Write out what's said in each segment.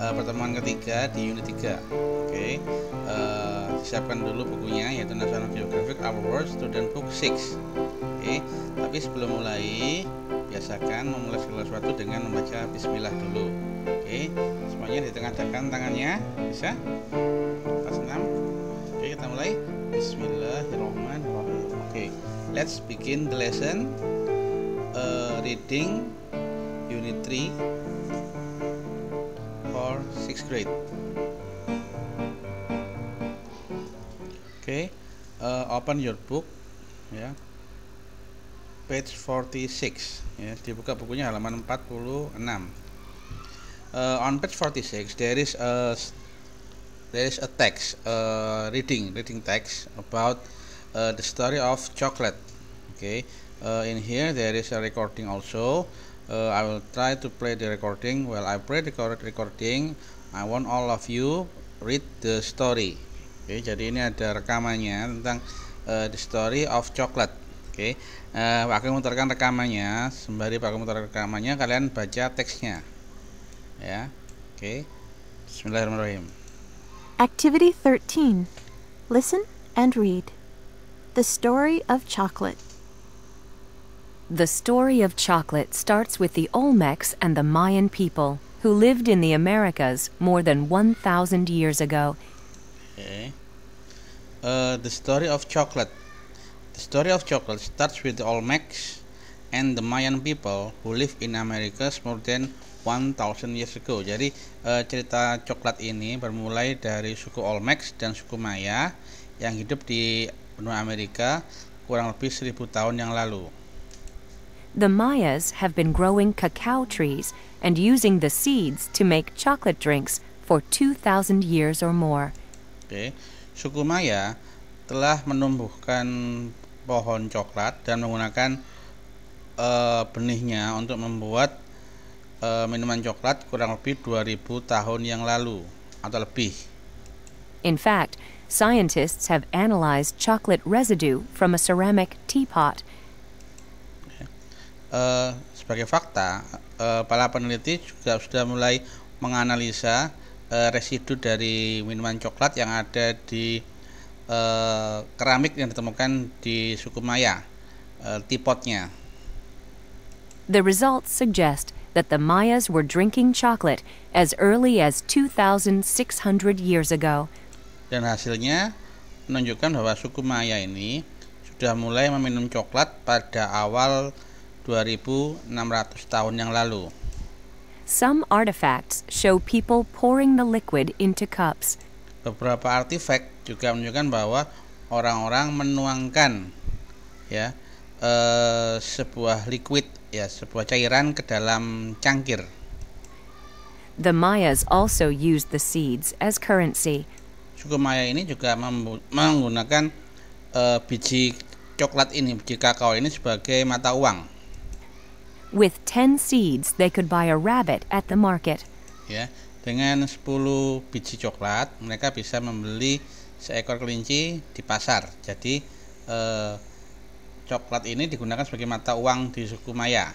uh, pertemuan ketiga di unit 3 oke okay. uh, eh, siapkan dulu bukunya yaitu National Geographic World Student Book 6 oke okay. tapi sebelum mulai biasakan memulai segala sesuatu dengan membaca bismillah dulu oke okay. semuanya tengah tekan tangannya bisa pas enam, oke okay, kita mulai bismillahirrahmanirrahim oke okay. let's begin the lesson uh, reading unit 3 sixth grade. Okay, uh, open your book, ya. Yeah. Page 46, ya. Yeah. Dibuka bukunya halaman 46. Uh, on page 46 there is a there is a text, uh, reading, reading text about uh, the story of chocolate. Okay, uh, in here there is a recording also. Uh, I will try to play the recording. Well, I play the recording I want all of you read the story oke okay, jadi ini ada rekamannya tentang uh, the story of chocolate oke okay. uh, pakai rekamannya sembari pakai mutar rekamannya kalian baca teksnya ya oke okay. Bismillahirrahmanirrahim Activity 13 Listen and read The Story of Chocolate The story of chocolate starts with the Olmecs and the Mayan people who lived in the Americas more than 1,000 years ago. Okay. Uh, the story of chocolate. The story of chocolate starts with the Olmecs and the Mayan people who lived in Americas more than 1000 years ago. Jadi uh, cerita coklat ini bermulai dari suku Olmecs dan suku Maya yang hidup di benua Amerika kurang lebih 1000 tahun yang lalu. The Mayas have been growing cacao trees and using the seeds to make chocolate drinks for 2,000 years or more. Okay. Suku Maya telah menumbuhkan pohon coklat dan menggunakan uh, benihnya untuk membuat uh, minuman coklat kurang lebih 2000 tahun yang lalu atau lebih. In fact, scientists have analyzed chocolate residue from a ceramic teapot eh, sebagai fakta eh, para peneliti juga sudah mulai menganalisa eh, residu dari minuman coklat yang ada di eh, keramik yang ditemukan di suku Maya eh, tipotnya. The results suggest that the Mayas were drinking chocolate as early as 2600 years ago. Dan hasilnya menunjukkan bahwa suku Maya ini sudah mulai meminum coklat pada awal 2600 tahun yang lalu. Some artifacts show people pouring the liquid into cups. Beberapa artefak juga menunjukkan bahwa orang-orang menuangkan ya eh, sebuah liquid ya sebuah cairan ke dalam cangkir. The Mayas also used the seeds as currency. Suku Maya ini juga menggunakan eh, biji coklat ini, biji kakao ini sebagai mata uang. With 10 seeds, they could buy a rabbit at the market. Ya, dengan 10 biji coklat, mereka bisa membeli seekor kelinci di pasar. Jadi eh, coklat ini digunakan sebagai mata uang di suku Maya.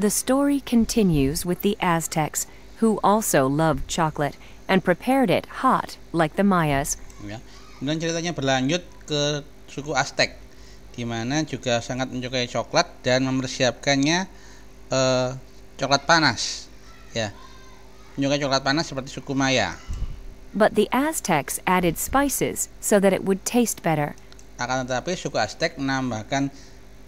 The story continues with the Aztecs, who also loved chocolate and prepared it hot like the Mayas. Ya. Kemudian ceritanya berlanjut ke suku Aztec dimana juga sangat menyukai coklat dan mempersiapkannya eh, coklat panas ya menyukai coklat panas seperti suku Maya But the Aztecs added spices so that it would taste better. Akan tetapi suku Aztec menambahkan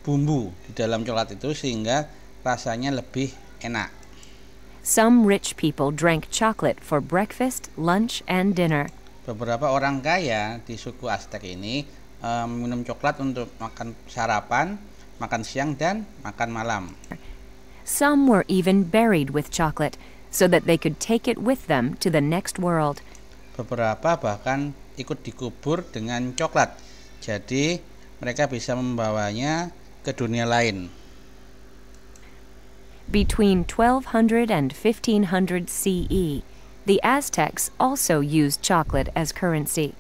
bumbu di dalam coklat itu sehingga rasanya lebih enak. Some rich people drank chocolate for breakfast, lunch, and dinner. Beberapa orang kaya di suku Aztec ini um, minum coklat untuk makan sarapan, makan siang dan makan malam. Some were even buried with chocolate so that they could take it with them to the next world. Beberapa bahkan ikut dikubur dengan coklat. Jadi mereka bisa membawanya ke dunia lain. Between 1200 and 1500 CE, the Aztecs also used chocolate as currency.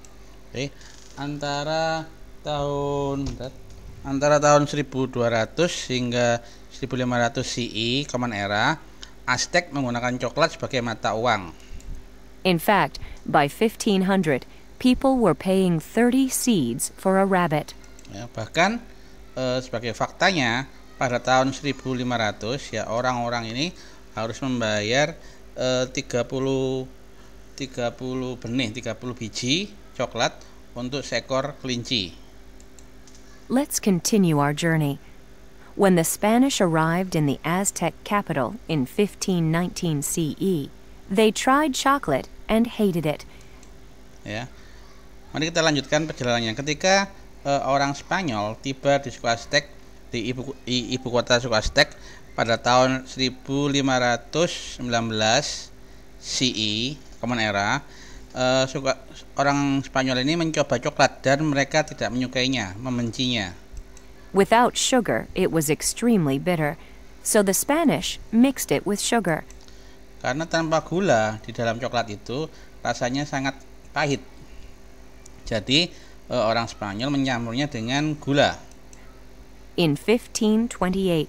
Okay. Antara tahun antara tahun 1200 hingga 1500 CE Common Era Aztec menggunakan coklat sebagai mata uang. In fact, by 1500, people were paying 30 seeds for a rabbit. Ya, bahkan eh, sebagai faktanya, pada tahun 1500 ya orang-orang ini harus membayar eh, 30 30 benih, 30 biji coklat untuk seekor kelinci. Let's continue our journey. When the Spanish arrived in the Aztec capital in 1519 CE, they tried chocolate and hated it. Ya. Mari kita lanjutkan perjalanannya. Ketika uh, orang Spanyol tiba di suku Aztec di ibu, i, ibu kota suku Aztec pada tahun 1519 CE, Common Era, uh, suka orang Spanyol ini mencoba coklat dan mereka tidak menyukainya, membencinya. Without sugar, it was extremely bitter, so the Spanish mixed it with sugar. Karena tanpa gula di dalam coklat itu rasanya sangat pahit. Jadi uh, orang Spanyol menyamurnya dengan gula. In 1528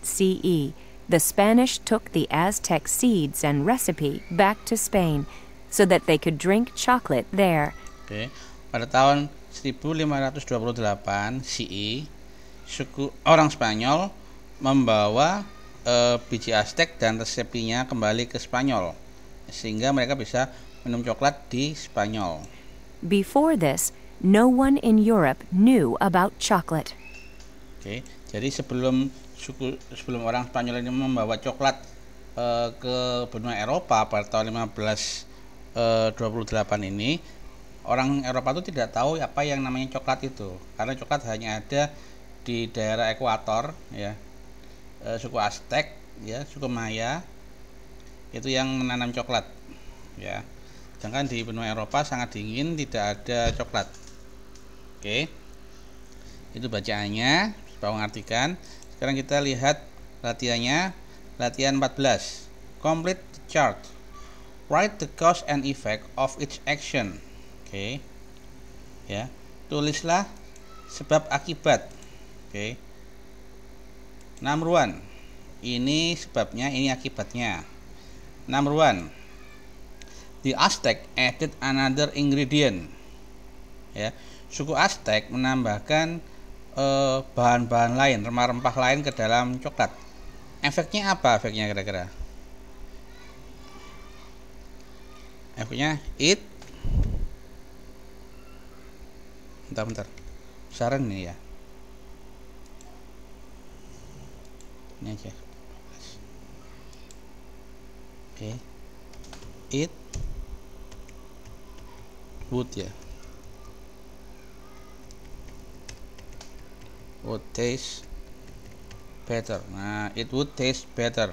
CE, the Spanish took the Aztec seeds and recipe back to Spain so that they could drink chocolate there. Okay. Pada tahun 1528 CE, suku orang Spanyol membawa uh, biji Aztec dan resepnya kembali ke Spanyol sehingga mereka bisa minum coklat di Spanyol. Before this, no one in Europe knew about chocolate. Oke, okay. jadi sebelum suku sebelum orang Spanyol ini membawa coklat uh, ke benua Eropa pada tahun 15 28 eh, ini orang Eropa itu tidak tahu apa yang namanya coklat itu karena coklat hanya ada di daerah ekuator ya e, suku Aztec ya suku Maya itu yang menanam coklat ya sedangkan di benua Eropa sangat dingin tidak ada coklat oke itu bacaannya supaya mengartikan sekarang kita lihat latihannya latihan 14 complete chart write the cause and effect of each action oke okay. ya tulislah sebab akibat oke okay. number one ini sebabnya ini akibatnya number one the Aztec added another ingredient ya suku Aztec menambahkan eh, bahan-bahan uh, lain rempah-rempah lain ke dalam coklat efeknya apa efeknya kira-kira F-nya it bentar bentar saran ini ya ini aja oke okay. it wood ya would taste better nah it would taste better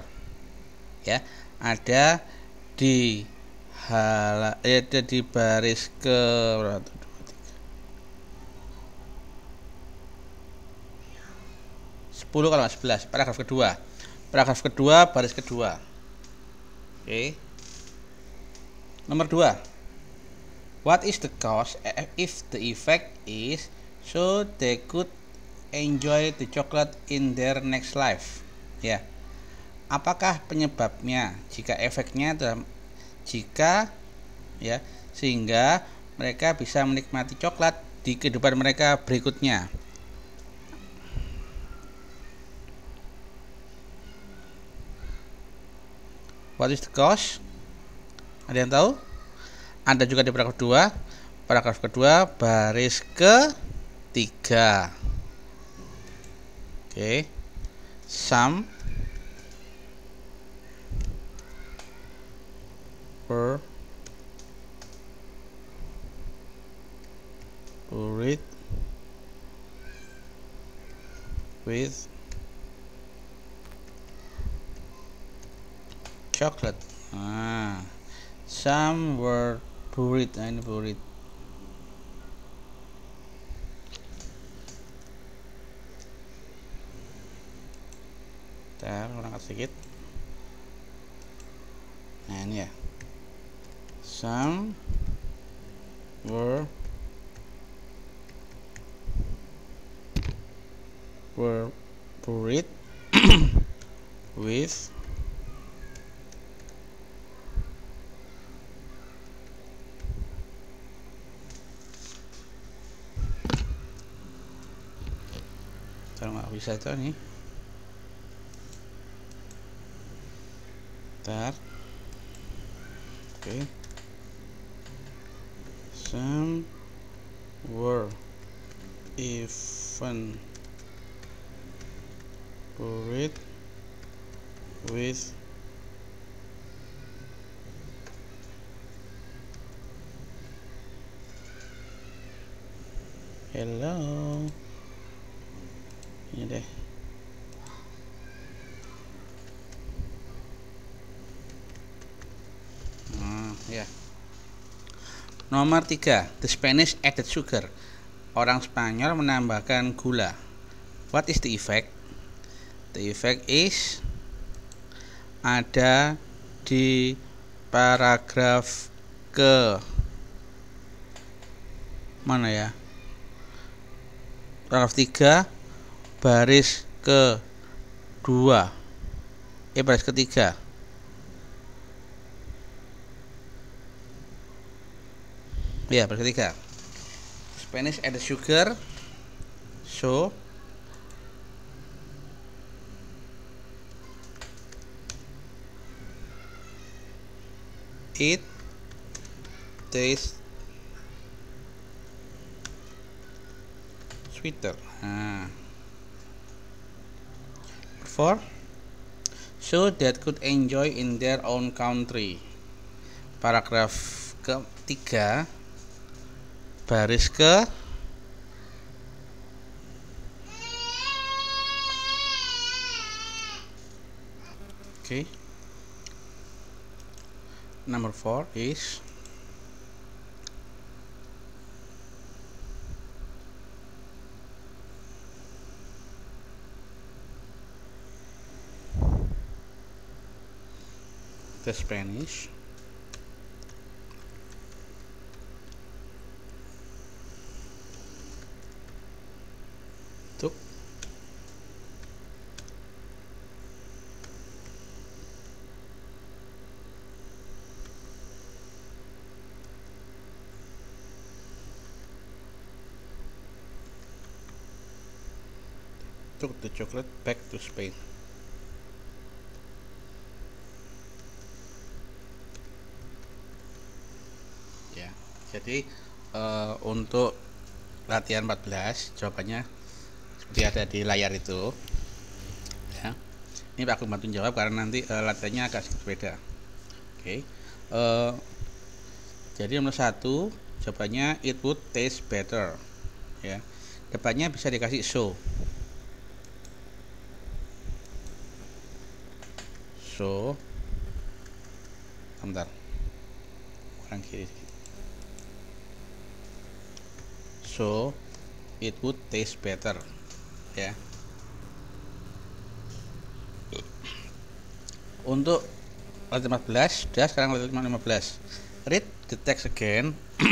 ya ada di hala ya di baris ke sepuluh kalau sebelas paragraf kedua paragraf kedua baris kedua oke okay. nomor dua what is the cause eh, if the effect is so they could enjoy the chocolate in their next life ya yeah. apakah penyebabnya jika efeknya dalam jika ya sehingga mereka bisa menikmati coklat di kehidupan mereka berikutnya. What is the cost? Ada yang tahu? Ada juga di paragraf kedua Paragraf kedua baris ke tiga Oke. Okay. Some kalau nggak bisa tuh nih okay. some were even buried with hello ini deh hmm, ya yeah. nomor tiga the Spanish added sugar orang Spanyol menambahkan gula what is the effect the effect is ada di paragraf ke mana ya paragraf 3 baris ke dua eh baris ketiga ya baris ketiga Spanish add sugar so it taste sweeter nah for so that could enjoy in their own country paragraf ketiga baris ke okay number four is the Spanish took the chocolate back to Spain jadi uh, untuk latihan 14 jawabannya seperti ada di layar itu ya ini aku bantu jawab karena nanti uh, latihannya agak sedikit beda oke okay. Eh, jadi nomor satu jawabannya it would taste better ya depannya bisa dikasih so so bentar kurang kiri so it would taste better ya untuk lantai 15 dia sekarang lantai 15 read the text again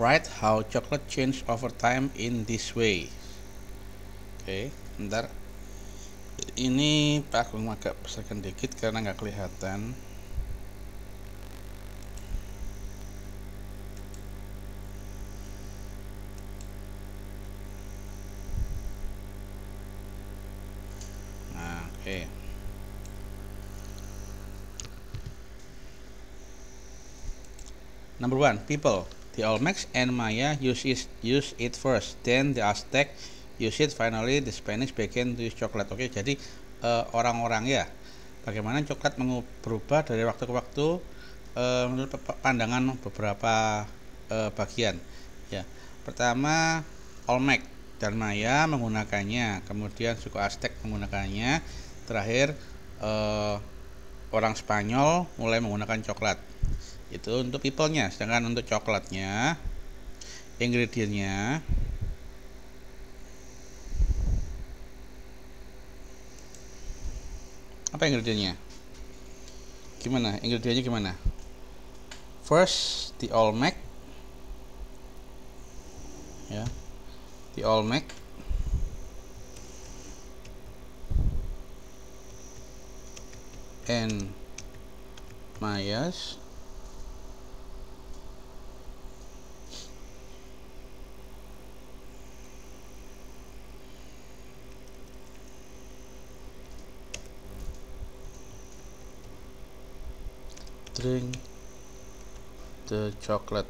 write how chocolate change over time in this way oke okay, bentar ini aku agak besarkan dikit karena nggak kelihatan one, people. The Olmecs and Maya use it, use it first, then the Aztec use it, finally the Spanish began to use chocolate. Oke, okay, jadi orang eh, orang-orang ya, bagaimana coklat berubah dari waktu ke waktu uh, menurut pandangan beberapa uh, bagian. Ya, pertama Olmec dan Maya menggunakannya, kemudian suku Aztec menggunakannya, terakhir uh, orang Spanyol mulai menggunakan coklat itu untuk peoplenya, sedangkan untuk coklatnya ingredientnya apa ingredientnya gimana ingredientnya gimana first the all olmec ya the all olmec and mayas drink the chocolate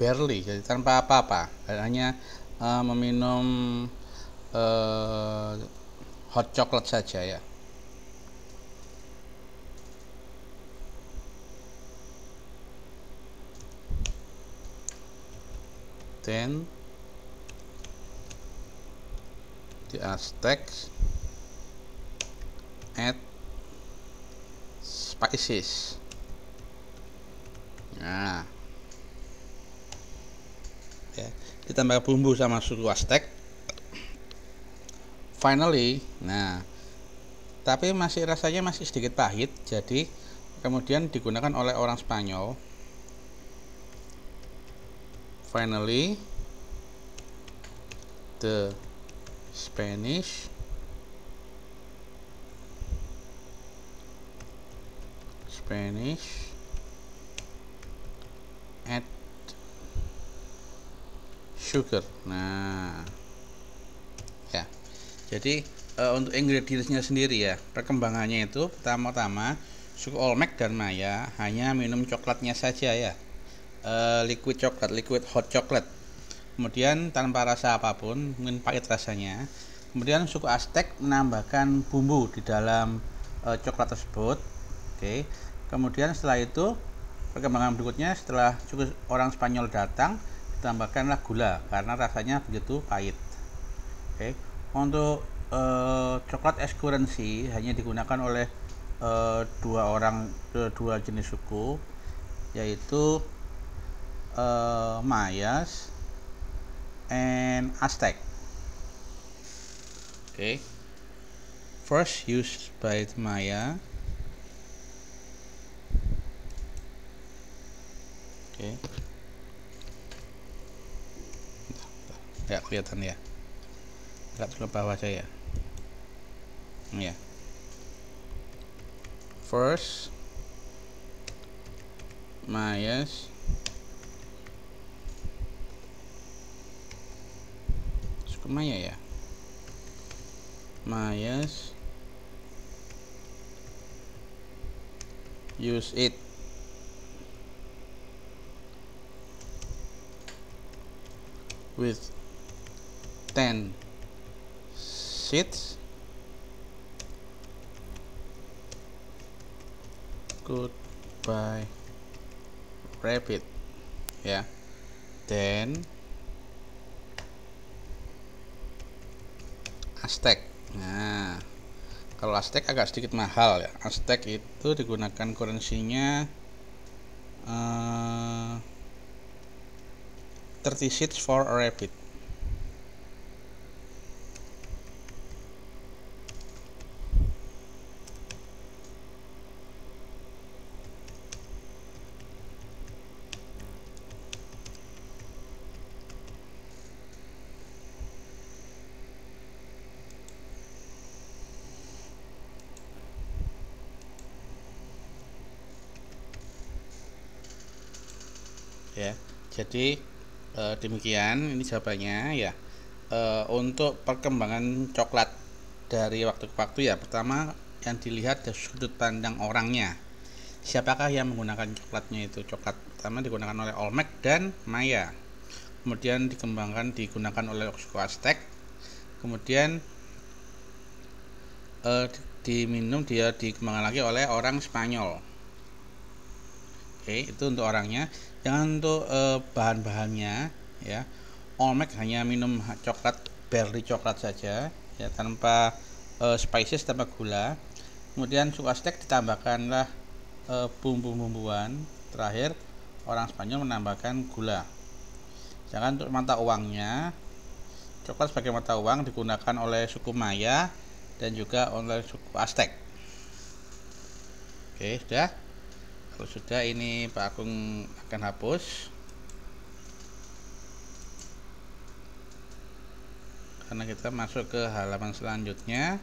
barely jadi tanpa apa-apa hanya uh, meminum uh, hot chocolate saja ya then di Aztec add spices nah ya ditambah bumbu sama suku Aztec finally nah tapi masih rasanya masih sedikit pahit jadi kemudian digunakan oleh orang Spanyol finally the Spanish Spanish add sugar nah ya jadi e, untuk ingredientsnya sendiri ya perkembangannya itu pertama-tama suku Olmec dan Maya hanya minum coklatnya saja ya e, liquid coklat liquid hot coklat kemudian tanpa rasa apapun mungkin pahit rasanya kemudian suku Aztec menambahkan bumbu di dalam e, coklat tersebut oke kemudian setelah itu perkembangan berikutnya setelah suku orang Spanyol datang ditambahkanlah gula karena rasanya begitu pahit oke untuk e, coklat es hanya digunakan oleh e, dua orang e, dua jenis suku yaitu e, Mayas and Aztec. Okay. First used by Maya. Oke. Okay. Ya, kelihatan ya. Enggak ke bawah aja ya. Ya. First Mayas Maya ya Mayas use it with ten seats goodbye rapid ya yeah. then Aztec nah kalau Aztec agak sedikit mahal ya Aztec itu digunakan kurensinya uh, eh, 30 seats for a rabbit jadi e, demikian ini jawabannya ya e, untuk perkembangan coklat dari waktu ke waktu ya pertama yang dilihat dari sudut pandang orangnya siapakah yang menggunakan coklatnya itu coklat pertama digunakan oleh Olmec dan Maya kemudian dikembangkan digunakan oleh Oxco Aztec kemudian e, diminum dia dikembangkan lagi oleh orang Spanyol oke itu untuk orangnya Jangan untuk uh, bahan-bahannya ya. Olmec hanya minum coklat berry coklat saja ya tanpa uh, spices tanpa gula. Kemudian suka steak ditambahkanlah uh, bumbu-bumbuan. Terakhir orang Spanyol menambahkan gula. Jangan untuk mata uangnya. Coklat sebagai mata uang digunakan oleh suku Maya dan juga oleh suku Aztec. Oke, sudah kalau sudah ini Pak Agung akan hapus karena kita masuk ke halaman selanjutnya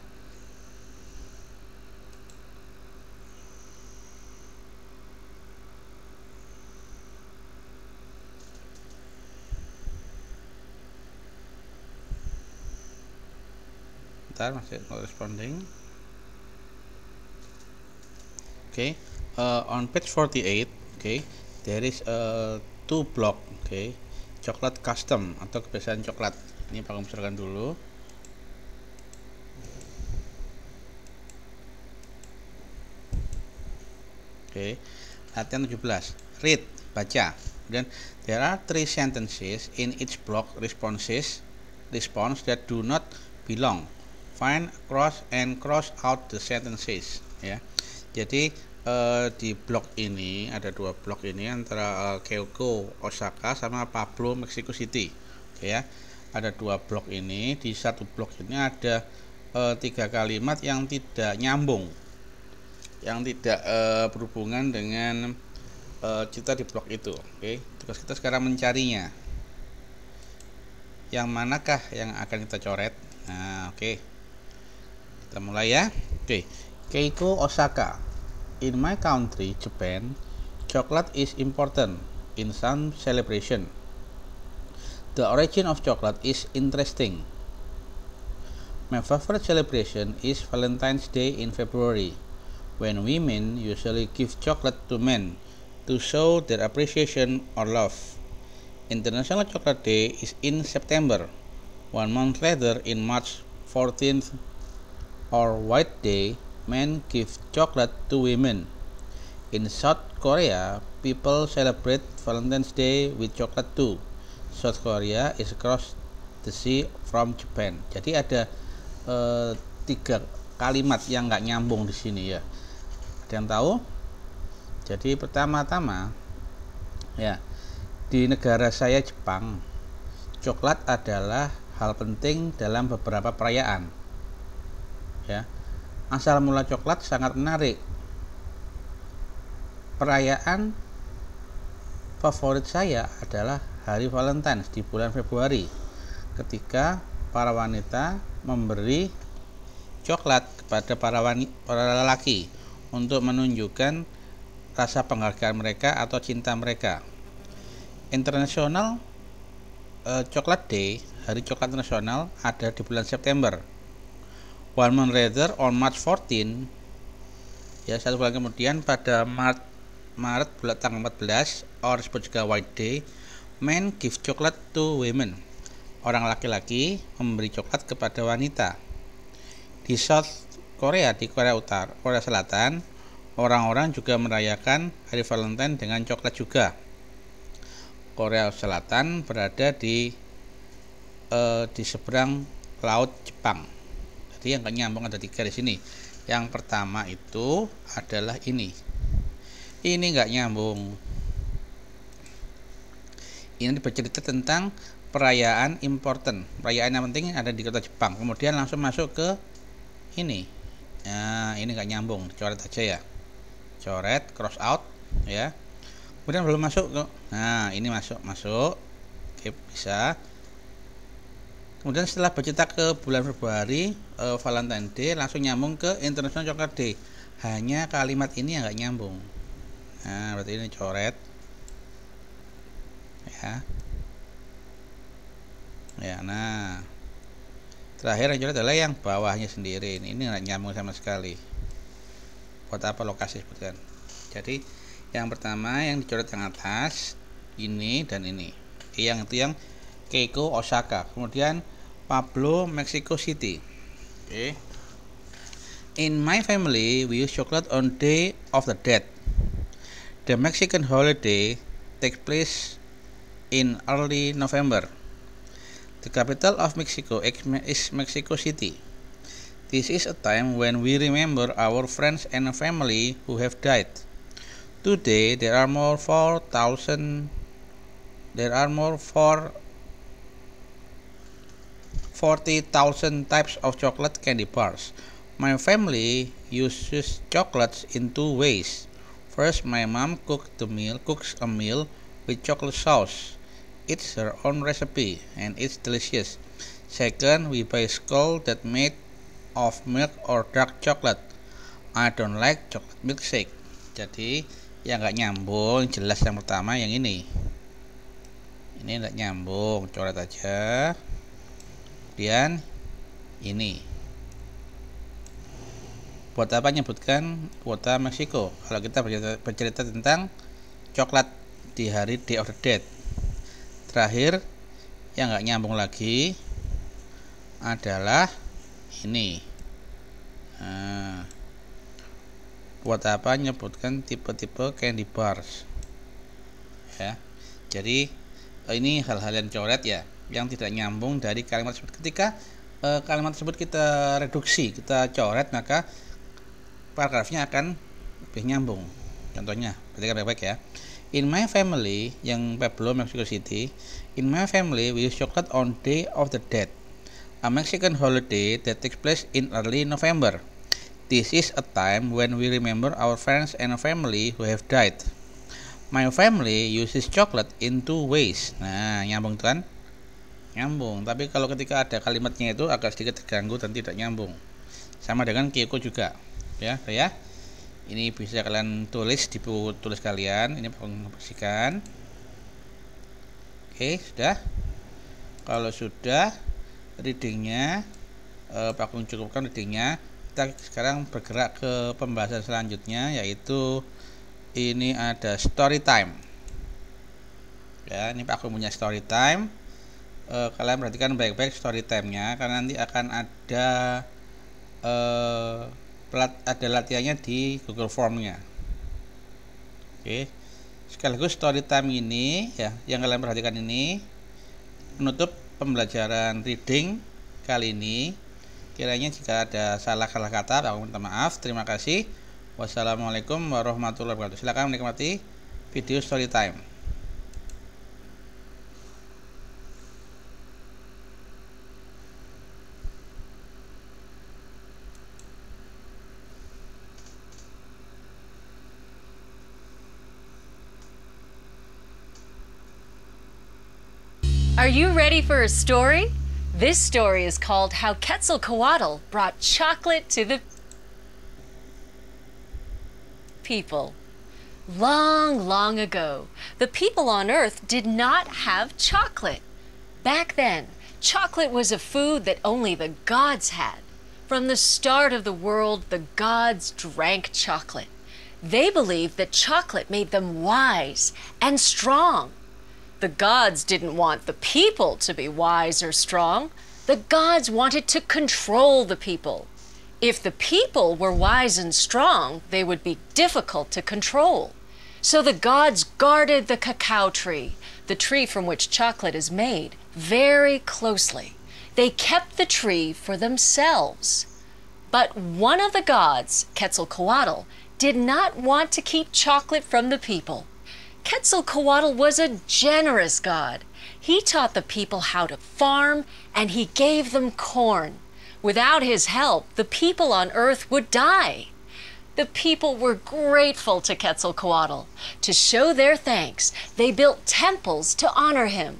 bentar masih responding okay uh, on page 48 okay there is a two block okay coklat custom atau kebiasaan coklat ini pakai misalkan dulu oke okay. latihan 17 read baca dan there are three sentences in each block responses response that do not belong find cross and cross out the sentences ya yeah. Jadi uh, di blok ini ada dua blok ini antara uh, eh, Keoko Osaka sama Pablo Mexico City. Oke ya. Ada dua blok ini, di satu blok ini ada uh, tiga kalimat yang tidak nyambung. Yang tidak uh, berhubungan dengan uh, cita di blok itu. Oke. Tugas kita sekarang mencarinya. Yang manakah yang akan kita coret? Nah, oke. Okay kita mulai ya oke Keiko Osaka In my country, Japan, chocolate is important in some celebration. The origin of chocolate is interesting. My favorite celebration is Valentine's Day in February, when women usually give chocolate to men to show their appreciation or love. International Chocolate Day is in September. One month later, in March 14th, or White Day, men give chocolate to women. In South Korea, people celebrate Valentine's Day with chocolate too. South Korea is across the sea from Japan. Jadi ada uh, tiga kalimat yang nggak nyambung di sini ya. Ada yang tahu? Jadi pertama-tama ya di negara saya Jepang, coklat adalah hal penting dalam beberapa perayaan. Ya asal mula coklat sangat menarik. Perayaan favorit saya adalah hari Valentine di bulan Februari ketika para wanita memberi coklat kepada para, wanita, para lelaki untuk menunjukkan rasa penghargaan mereka atau cinta mereka. International Chocolate eh, Coklat Day, Hari Coklat Nasional ada di bulan September one month later on March 14 ya satu bulan kemudian pada Maret Maret bulan tanggal 14 or disebut juga White Day men give coklat to women orang laki-laki memberi coklat kepada wanita di South Korea di Korea Utara Korea Selatan orang-orang juga merayakan Hari Valentine dengan coklat juga Korea Selatan berada di uh, di seberang laut Jepang jadi yang nyambung ada tiga di sini. Yang pertama itu adalah ini. Ini nggak nyambung. Ini bercerita tentang perayaan important. Perayaan yang penting ada di kota Jepang. Kemudian langsung masuk ke ini. Nah, ini nggak nyambung. Coret aja ya. Coret, cross out, ya. Kemudian belum masuk. Nah, ini masuk, masuk. Oke, bisa kemudian setelah bercita ke bulan Februari uh, Valentine Day langsung nyambung ke International Chocolate Day hanya kalimat ini yang nggak nyambung nah berarti ini coret ya ya nah terakhir yang coret adalah yang bawahnya sendiri ini nggak nyambung sama sekali buat apa lokasi sebutkan jadi yang pertama yang dicoret yang atas ini dan ini yang itu yang Keiko Osaka kemudian Pablo Mexico City okay. in my family we use chocolate on day of the dead the Mexican holiday takes place in early November the capital of Mexico is Mexico City this is a time when we remember our friends and family who have died today there are more 4000 there are more 4 40,000 types of chocolate candy bars. My family uses chocolates in two ways. First, my mom cooks the meal, cooks a meal with chocolate sauce. It's her own recipe and it's delicious. Second, we buy skull that made of milk or dark chocolate. I don't like chocolate milkshake. Jadi, yang nggak nyambung jelas yang pertama yang ini. Ini nggak nyambung, coret aja kemudian ini buat apa nyebutkan kuota Meksiko kalau kita bercerita, bercerita tentang coklat di hari Day of the Dead terakhir yang nggak nyambung lagi adalah ini nah, buat apa nyebutkan tipe-tipe candy bars ya jadi oh, ini hal-hal yang coret ya yang tidak nyambung dari kalimat tersebut. Ketika e, kalimat tersebut kita reduksi, kita coret, maka paragrafnya akan lebih nyambung. Contohnya, ketika baik-baik ya. In my family, yang Pablo Mexico City, in my family we use chocolate on Day of the Dead, a Mexican holiday that takes place in early November. This is a time when we remember our friends and family who have died. My family uses chocolate in two ways. Nah, nyambung tuan nyambung tapi kalau ketika ada kalimatnya itu agak sedikit terganggu dan tidak nyambung sama dengan Kyoko juga ya ya ini bisa kalian tulis di buku tulis kalian ini pengoperasikan oke sudah kalau sudah readingnya eh, Kung cukupkan readingnya kita sekarang bergerak ke pembahasan selanjutnya yaitu ini ada story time ya ini Kung punya story time uh, kalian perhatikan baik-baik story time-nya karena nanti akan ada uh, ada latihannya di Google Form-nya. Oke. Okay. Sekaligus story time ini ya yang kalian perhatikan ini menutup pembelajaran reading kali ini. Kiranya jika ada salah-salah kata, aku minta maaf. Terima kasih. Wassalamualaikum warahmatullahi wabarakatuh. Silakan menikmati video story time. Are you ready for a story? This story is called How Quetzalcoatl Brought Chocolate to the People. Long, long ago, the people on Earth did not have chocolate. Back then, chocolate was a food that only the gods had. From the start of the world, the gods drank chocolate. They believed that chocolate made them wise and strong. The gods didn't want the people to be wise or strong. The gods wanted to control the people. If the people were wise and strong, they would be difficult to control. So the gods guarded the cacao tree, the tree from which chocolate is made, very closely. They kept the tree for themselves. But one of the gods, Quetzalcoatl, did not want to keep chocolate from the people. Quetzalcoatl was a generous god. He taught the people how to farm and he gave them corn. Without his help, the people on earth would die. The people were grateful to Quetzalcoatl. To show their thanks, they built temples to honor him.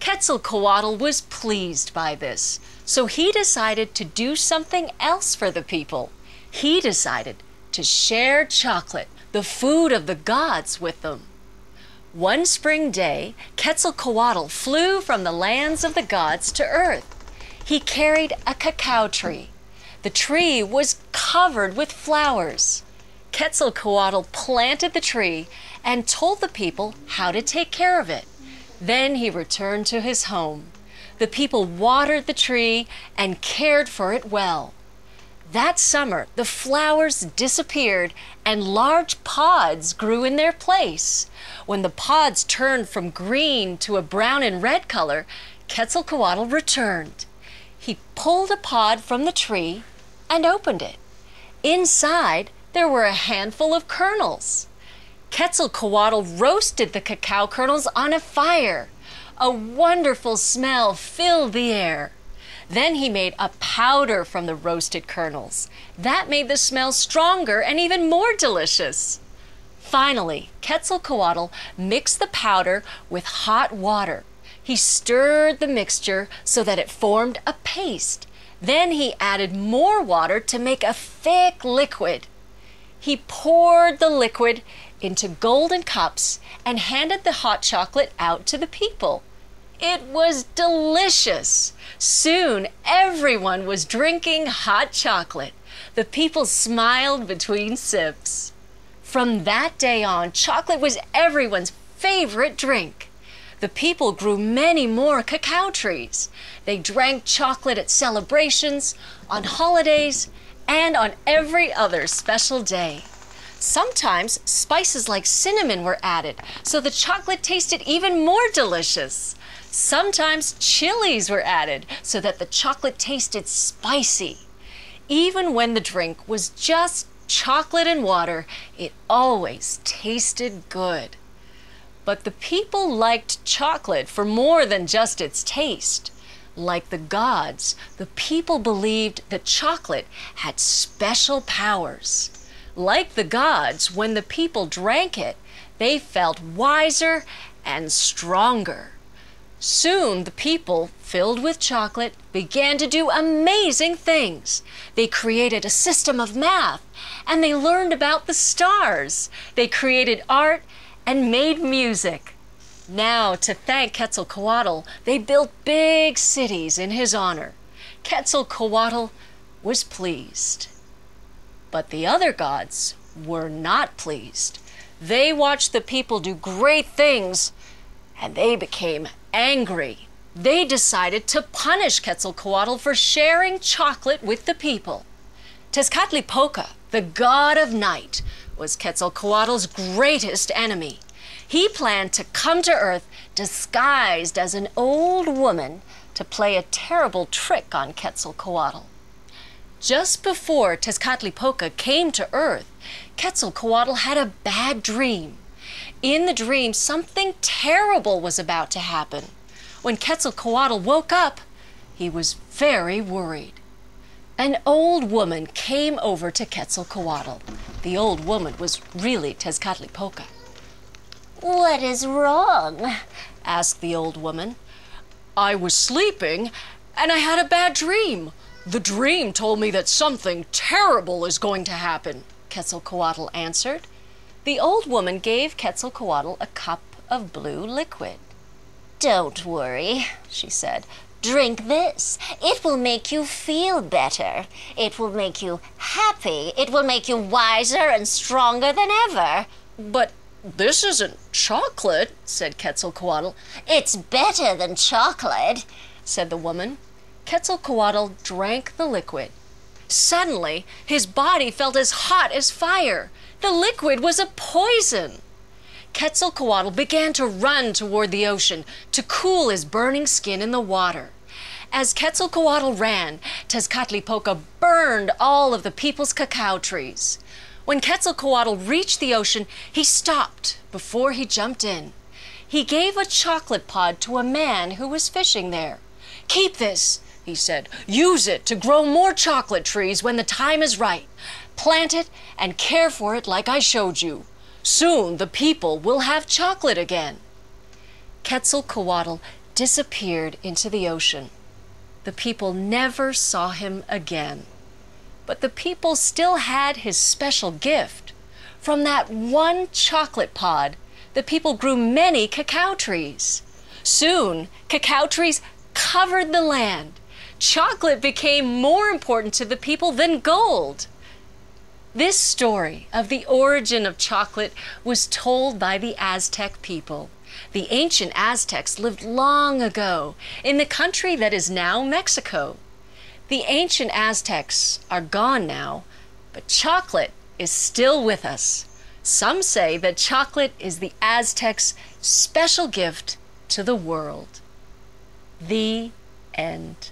Quetzalcoatl was pleased by this, so he decided to do something else for the people. He decided to share chocolate, the food of the gods, with them. One spring day, Quetzalcoatl flew from the lands of the gods to earth. He carried a cacao tree. The tree was covered with flowers. Quetzalcoatl planted the tree and told the people how to take care of it. Then he returned to his home. The people watered the tree and cared for it well. That summer, the flowers disappeared and large pods grew in their place. When the pods turned from green to a brown and red color, Quetzalcoatl returned. He pulled a pod from the tree and opened it. Inside, there were a handful of kernels. Quetzalcoatl roasted the cacao kernels on a fire. A wonderful smell filled the air. Then he made a powder from the roasted kernels. That made the smell stronger and even more delicious. Finally, Quetzalcoatl mixed the powder with hot water. He stirred the mixture so that it formed a paste. Then he added more water to make a thick liquid. He poured the liquid into golden cups and handed the hot chocolate out to the people. It was delicious. Soon, everyone was drinking hot chocolate. The people smiled between sips. From that day on, chocolate was everyone's favorite drink. The people grew many more cacao trees. They drank chocolate at celebrations, on holidays, and on every other special day. Sometimes spices like cinnamon were added, so the chocolate tasted even more delicious. Sometimes chilies were added so that the chocolate tasted spicy. Even when the drink was just chocolate and water, it always tasted good. But the people liked chocolate for more than just its taste. Like the gods, the people believed that chocolate had special powers. Like the gods, when the people drank it, they felt wiser and stronger. Soon, the people, filled with chocolate, began to do amazing things. They created a system of math, and they learned about the stars. They created art and made music. Now, to thank Quetzalcoatl, they built big cities in his honor. Quetzalcoatl was pleased. But the other gods were not pleased. They watched the people do great things, and they became angry. They decided to punish Quetzalcoatl for sharing chocolate with the people. Tezcatlipoca, the god of night, was Quetzalcoatl's greatest enemy. He planned to come to Earth disguised as an old woman to play a terrible trick on Quetzalcoatl. Just before Tezcatlipoca came to Earth, Quetzalcoatl had a bad dream. In the dream, something terrible was about to happen. When Quetzalcoatl woke up, he was very worried. An old woman came over to Quetzalcoatl. The old woman was really Tezcatlipoca. What is wrong? asked the old woman. I was sleeping and I had a bad dream. The dream told me that something terrible is going to happen, Quetzalcoatl answered. The old woman gave Quetzalcoatl a cup of blue liquid. Don't worry, she said. Drink this. It will make you feel better. It will make you happy. It will make you wiser and stronger than ever. But this isn't chocolate, said Quetzalcoatl. It's better than chocolate, said the woman. Quetzalcoatl drank the liquid. Suddenly, his body felt as hot as fire. The liquid was a poison. Quetzalcoatl began to run toward the ocean to cool his burning skin in the water. As Quetzalcoatl ran, Tezcatlipoca burned all of the people's cacao trees. When Quetzalcoatl reached the ocean, he stopped before he jumped in. He gave a chocolate pod to a man who was fishing there. Keep this he said. Use it to grow more chocolate trees when the time is right. Plant it and care for it like I showed you. Soon the people will have chocolate again. Quetzalcoatl disappeared into the ocean. The people never saw him again. But the people still had his special gift. From that one chocolate pod, the people grew many cacao trees. Soon, cacao trees covered the land chocolate became more important to the people than gold. This story of the origin of chocolate was told by the Aztec people. The ancient Aztecs lived long ago in the country that is now Mexico. The ancient Aztecs are gone now, but chocolate is still with us. Some say that chocolate is the Aztecs' special gift to the world. The end.